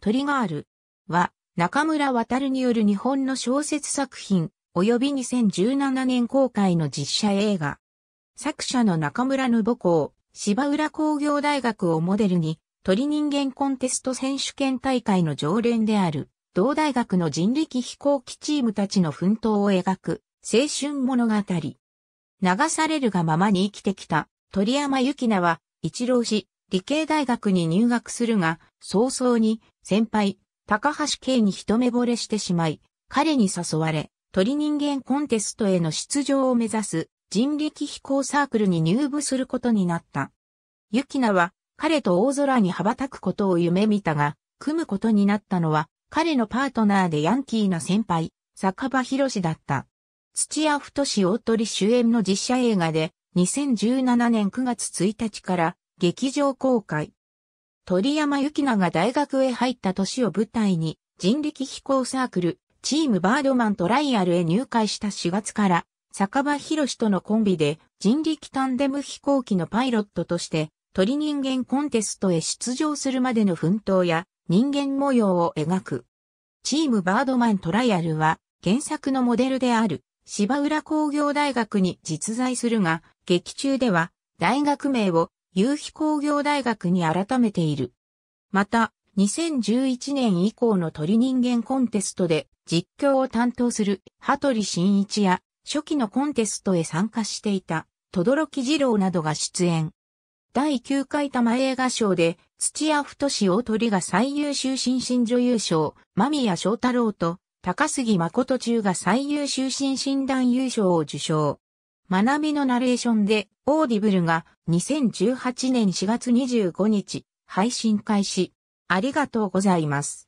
トリガールは中村渡るによる日本の小説作品及び2017年公開の実写映画。作者の中村の母校、芝浦工業大学をモデルに鳥人間コンテスト選手権大会の常連である同大学の人力飛行機チームたちの奮闘を描く青春物語。流されるがままに生きてきた鳥山幸菜は一浪し理系大学に入学するが早々に先輩、高橋圭に一目惚れしてしまい、彼に誘われ、鳥人間コンテストへの出場を目指す人力飛行サークルに入部することになった。ユキナは彼と大空に羽ばたくことを夢見たが、組むことになったのは彼のパートナーでヤンキーな先輩、坂場博士だった。土屋太志大鳥主演の実写映画で2017年9月1日から劇場公開。鳥山由紀奈が大学へ入った年を舞台に、人力飛行サークル、チームバードマントライアルへ入会した4月から、酒場博士とのコンビで人力タンデム飛行機のパイロットとして、鳥人間コンテストへ出場するまでの奮闘や人間模様を描く。チームバードマントライアルは原作のモデルである芝浦工業大学に実在するが、劇中では大学名を夕日工業大学に改めている。また、2011年以降の鳥人間コンテストで実況を担当する羽鳥慎一や初期のコンテストへ参加していた轟二郎などが出演。第9回玉映画賞で土屋太志大鳥が最優秀新進女優賞、間宮祥太郎と高杉誠中が最優秀新進断優賞を受賞。学びのナレーションで、オーディブルが2018年4月25日、配信開始。ありがとうございます。